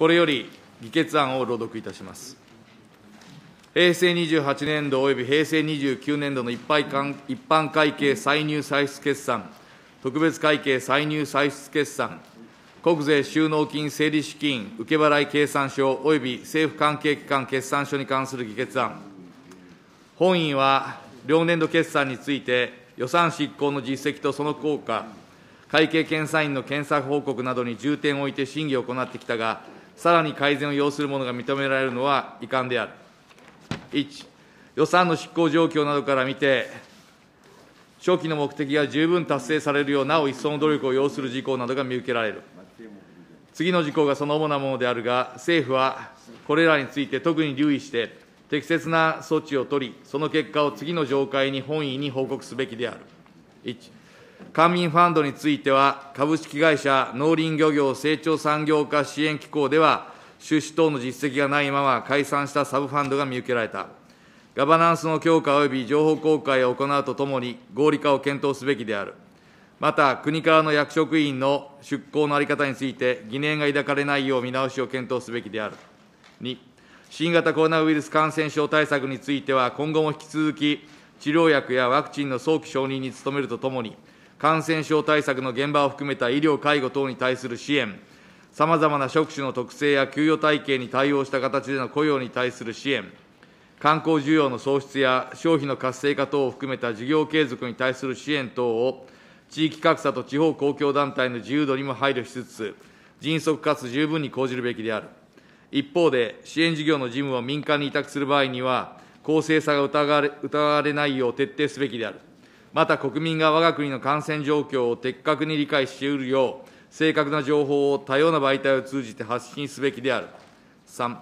これより議決案を朗読いたします。平成28年度及び平成29年度の一般会計歳入歳出決算、特別会計歳入歳出決算、国税収納金整理資金受け払い計算書及び政府関係機関決算書に関する議決案、本院は両年度決算について、予算執行の実績とその効果、会計検査院の検査報告などに重点を置いて審議を行ってきたが、さらに改善を要するものが認められるのは遺憾である。1、予算の執行状況などから見て、初期の目的が十分達成されるようなお一層の努力を要する事項などが見受けられる。次の事項がその主なものであるが、政府はこれらについて特に留意して、適切な措置を取り、その結果を次の上会に本意に報告すべきである。1官民ファンドについては、株式会社農林漁業成長産業化支援機構では、出資等の実績がないまま解散したサブファンドが見受けられた。ガバナンスの強化及び情報公開を行うとともに、合理化を検討すべきである。また、国からの役職員の出向の在り方について、疑念が抱かれないよう見直しを検討すべきである。2、新型コロナウイルス感染症対策については、今後も引き続き、治療薬やワクチンの早期承認に努めるとともに、感染症対策の現場を含めた医療、介護等に対する支援、さまざまな職種の特性や給与体系に対応した形での雇用に対する支援、観光需要の創出や消費の活性化等を含めた事業継続に対する支援等を、地域格差と地方公共団体の自由度にも配慮しつつ、迅速かつ十分に講じるべきである。一方で、支援事業の事務を民間に委託する場合には、公正さが疑われ疑われないよう徹底すべきである。また国民が我が国の感染状況を的確に理解しうるよう、正確な情報を多様な媒体を通じて発信すべきである。3、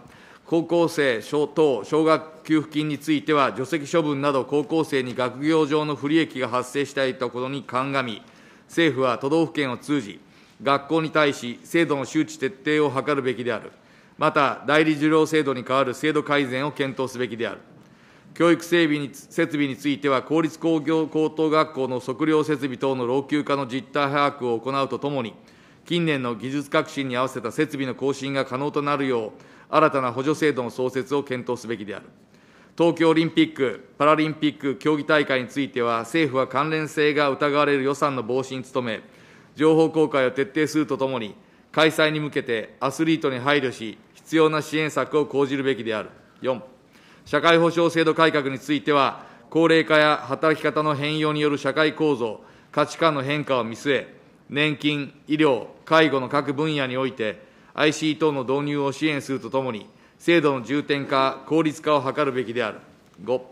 高校生等奨学給付金については、除籍処分など高校生に学業上の不利益が発生したいところに鑑み、政府は都道府県を通じ、学校に対し制度の周知徹底を図るべきである。また、代理受領制度に代わる制度改善を検討すべきである。教育整備に設備については、公立工業高等学校の測量設備等の老朽化の実態把握を行うとともに、近年の技術革新に合わせた設備の更新が可能となるよう、新たな補助制度の創設を検討すべきである。東京オリンピック・パラリンピック競技大会については、政府は関連性が疑われる予算の防止に努め、情報公開を徹底するとともに、開催に向けてアスリートに配慮し、必要な支援策を講じるべきである。4社会保障制度改革については、高齢化や働き方の変容による社会構造、価値観の変化を見据え、年金、医療、介護の各分野において、IC 等の導入を支援するとともに、制度の重点化、効率化を図るべきである。5、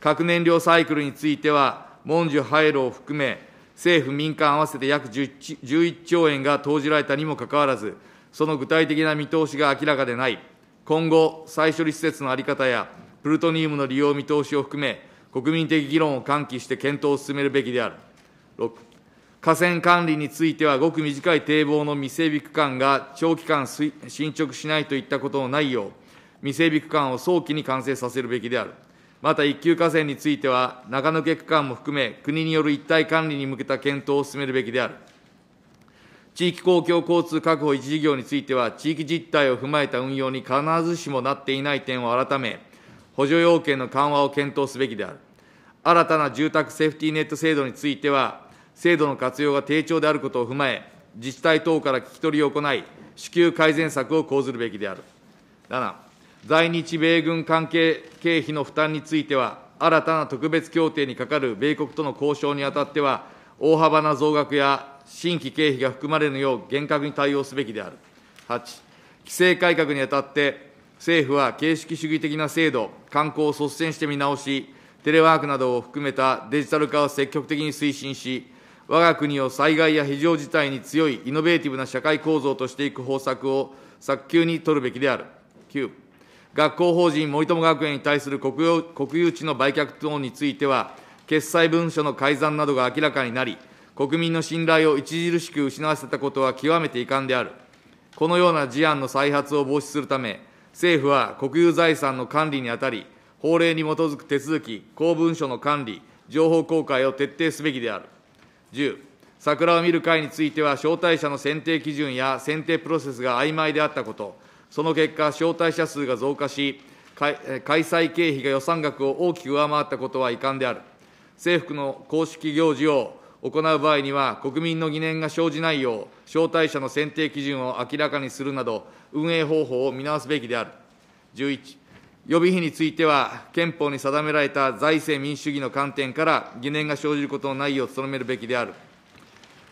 核燃料サイクルについては、文殊廃炉を含め、政府、民間合わせて約11兆円が投じられたにもかかわらず、その具体的な見通しが明らかでない、今後、再処理施設の在り方やプルトニウムの利用見通しを含め、国民的議論を喚起して検討を進めるべきである。6、河川管理については、ごく短い堤防の未整備区間が長期間進捗しないといったことのないよう、未整備区間を早期に完成させるべきである。また一級河川については、中抜け区間も含め、国による一体管理に向けた検討を進めるべきである。地域公共交通確保一事業については、地域実態を踏まえた運用に必ずしもなっていない点を改め、補助要件の緩和を検討すべきである。新たな住宅セーフティーネット制度については、制度の活用が低調であることを踏まえ、自治体等から聞き取りを行い、支給改善策を講ずるべきである。7、在日米軍関係経費の負担については、新たな特別協定にかかる米国との交渉にあたっては、大幅な増額や新規経費が含まれぬよう厳格に対応すべきである。8、規制改革にあたって、政府は形式主義的な制度、観光を率先して見直し、テレワークなどを含めたデジタル化を積極的に推進し、我が国を災害や非常事態に強いイノベーティブな社会構造としていく方策を早急に取るべきである。9学校法人森友学園に対する国有地の売却等については、決裁文書の改ざんなどが明らかになり、国民の信頼を著しく失わせたことは極めて遺憾である。このような事案の再発を防止するため、政府は国有財産の管理にあたり、法令に基づく手続き、公文書の管理、情報公開を徹底すべきである。10、桜を見る会については、招待者の選定基準や選定プロセスが曖昧であったこと、その結果、招待者数が増加し、開催経費が予算額を大きく上回ったことは遺憾である。政府の公式行事を行う場合には、国民の疑念が生じないよう、招待者の選定基準を明らかにするなど、運営方法を見直すべきである。11、予備費については、憲法に定められた財政民主主義の観点から疑念が生じることのないよう努めるべきである。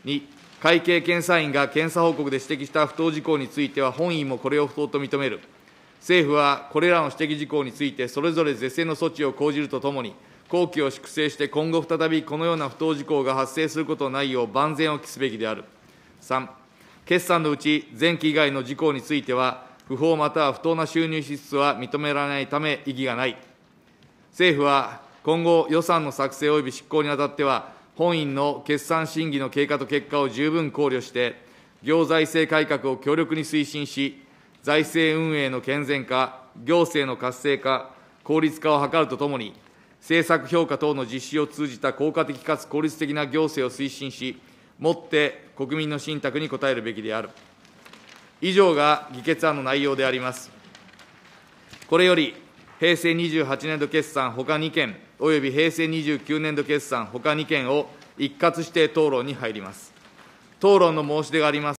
2、会計検査院が検査報告で指摘した不当事項については、本院もこれを不当と認める。政府はこれらの指摘事項について、それぞれ是正の措置を講じるとともに、工期を粛清して、今後再びこのような不当事項が発生することのないよう万全を期すべきである。3、決算のうち前期以外の事項については、不法または不当な収入支出は認められないため、意義がない。政府は今後、予算の作成及び執行にあたっては、本院の決算審議の経過と結果を十分考慮して、行財政改革を強力に推進し、財政運営の健全化、行政の活性化、効率化を図るとともに、政策評価等の実施を通じた効果的かつ効率的な行政を推進し、もって国民の信託に応えるべきである。以上が議決案の内容であります。これより、平成28年度決算ほか2件、および平成29年度決算ほか2件を一括して討論に入ります。討論の申し出があります。